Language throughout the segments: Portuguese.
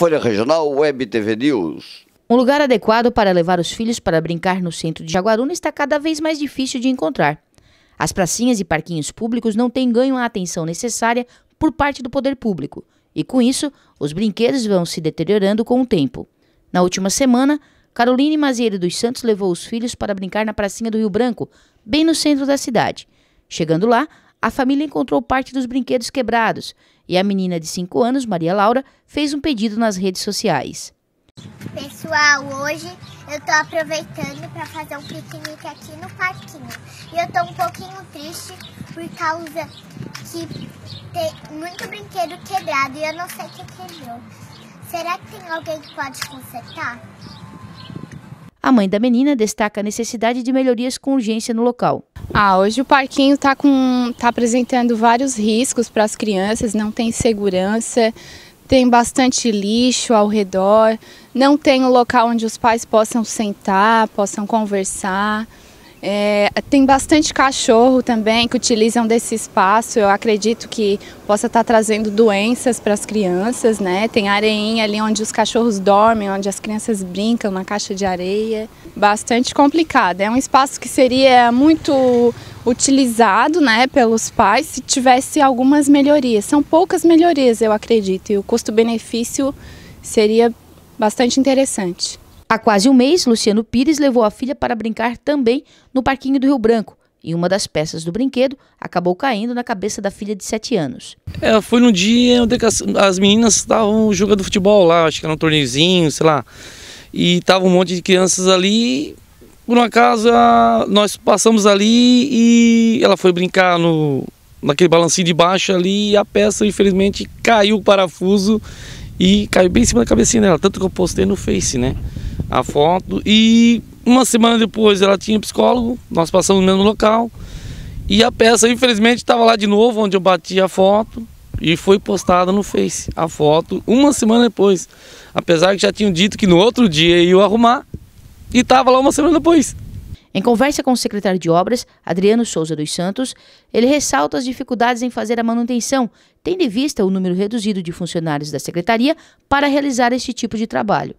Folha Regional Web TV News. Um lugar adequado para levar os filhos para brincar no centro de Jaguaruna está cada vez mais difícil de encontrar. As pracinhas e parquinhos públicos não têm ganho a atenção necessária por parte do poder público, e com isso, os brinquedos vão se deteriorando com o tempo. Na última semana, Caroline Mazieiro dos Santos levou os filhos para brincar na pracinha do Rio Branco, bem no centro da cidade. Chegando lá, a família encontrou parte dos brinquedos quebrados e a menina de 5 anos, Maria Laura, fez um pedido nas redes sociais. Pessoal, hoje eu tô aproveitando para fazer um piquenique aqui no parquinho. E eu tô um pouquinho triste por causa que tem muito brinquedo quebrado e eu não sei o que quebrou. Será que tem alguém que pode consertar? A mãe da menina destaca a necessidade de melhorias com urgência no local. Ah, hoje o parquinho está tá apresentando vários riscos para as crianças, não tem segurança, tem bastante lixo ao redor, não tem um local onde os pais possam sentar, possam conversar. É, tem bastante cachorro também que utilizam desse espaço. Eu acredito que possa estar trazendo doenças para as crianças, né? Tem areinha ali onde os cachorros dormem, onde as crianças brincam na caixa de areia. Bastante complicado. É um espaço que seria muito utilizado, né, pelos pais se tivesse algumas melhorias. São poucas melhorias, eu acredito, e o custo-benefício seria bastante interessante. Há quase um mês, Luciano Pires levou a filha para brincar também no Parquinho do Rio Branco. E uma das peças do brinquedo acabou caindo na cabeça da filha de 7 anos. É, foi num dia onde as, as meninas estavam jogando futebol lá, acho que era um torneiozinho, sei lá. E estava um monte de crianças ali. Por um acaso, nós passamos ali e ela foi brincar no, naquele balancinho de baixo ali e a peça, infelizmente, caiu o parafuso e caiu bem em cima da cabecinha dela. Tanto que eu postei no Face, né? a foto e uma semana depois ela tinha psicólogo, nós passamos no mesmo local e a peça infelizmente estava lá de novo onde eu bati a foto e foi postada no Face a foto uma semana depois, apesar que já tinham dito que no outro dia ia arrumar e estava lá uma semana depois. Em conversa com o secretário de Obras, Adriano Souza dos Santos, ele ressalta as dificuldades em fazer a manutenção, tendo em vista o número reduzido de funcionários da secretaria para realizar este tipo de trabalho.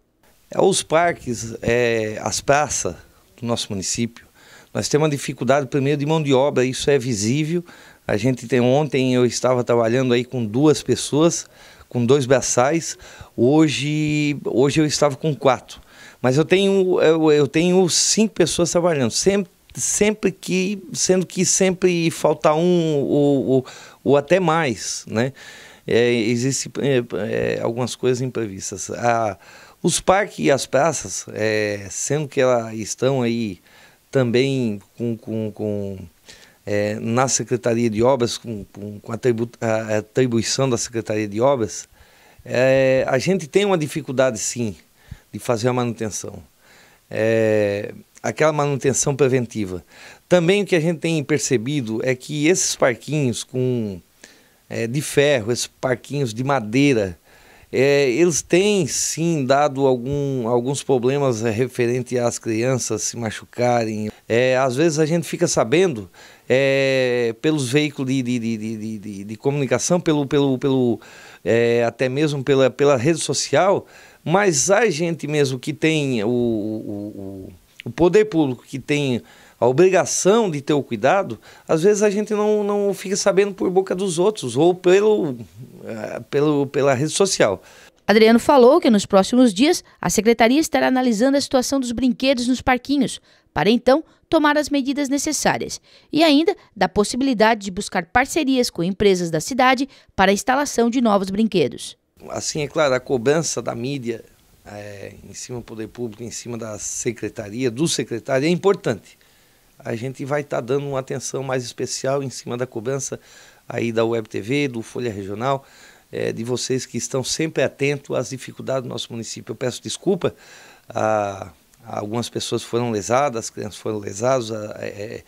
É, os parques, é, as praças do nosso município, nós temos uma dificuldade primeiro de mão de obra, isso é visível. A gente tem ontem eu estava trabalhando aí com duas pessoas, com dois braçais. Hoje, hoje eu estava com quatro. Mas eu tenho eu, eu tenho cinco pessoas trabalhando, sempre sempre que sendo que sempre falta um ou, ou, ou até mais, né? é, existem é, é, algumas coisas imprevistas. A, os parques e as praças, é, sendo que elas estão aí também com, com, com é, na Secretaria de Obras, com, com a, tribu, a, atribuição da Secretaria de Obras, é, a gente tem uma dificuldade sim de fazer a manutenção. É, aquela manutenção preventiva. Também o que a gente tem percebido é que esses parquinhos com é, de ferro, esses parquinhos de madeira, é, eles têm sim dado algum, alguns problemas é, referente às crianças se machucarem. É, às vezes a gente fica sabendo é, pelos veículos de, de, de, de, de comunicação, pelo, pelo, pelo, é, até mesmo pela, pela rede social, mas a gente mesmo que tem o, o, o poder público que tem a obrigação de ter o cuidado, às vezes a gente não, não fica sabendo por boca dos outros ou pelo, eh, pelo, pela rede social. Adriano falou que nos próximos dias a secretaria estará analisando a situação dos brinquedos nos parquinhos, para então tomar as medidas necessárias, e ainda da possibilidade de buscar parcerias com empresas da cidade para a instalação de novos brinquedos. Assim, é claro, a cobrança da mídia é, em cima do poder público, em cima da secretaria, do secretário, é importante a gente vai estar tá dando uma atenção mais especial em cima da cobrança aí da Web TV, do Folha Regional, é, de vocês que estão sempre atentos às dificuldades do nosso município. Eu peço desculpa a, a algumas pessoas foram lesadas, as crianças foram lesadas, a, a, é,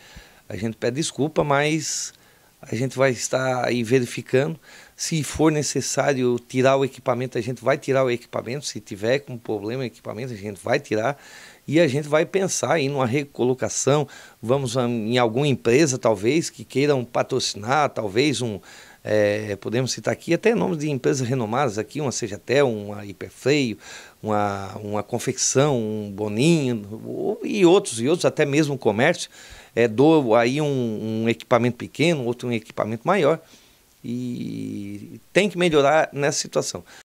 a gente pede desculpa, mas a gente vai estar aí verificando. Se for necessário tirar o equipamento, a gente vai tirar o equipamento. Se tiver com problema o equipamento, a gente vai tirar e a gente vai pensar em uma recolocação, vamos em alguma empresa talvez que queiram patrocinar, talvez um é, podemos citar aqui até nomes de empresas renomadas aqui, uma seja até uma Hiperfreio, uma, uma confecção, um Boninho e outros e outros até mesmo comércio é, dou aí um, um equipamento pequeno, outro um equipamento maior e tem que melhorar nessa situação.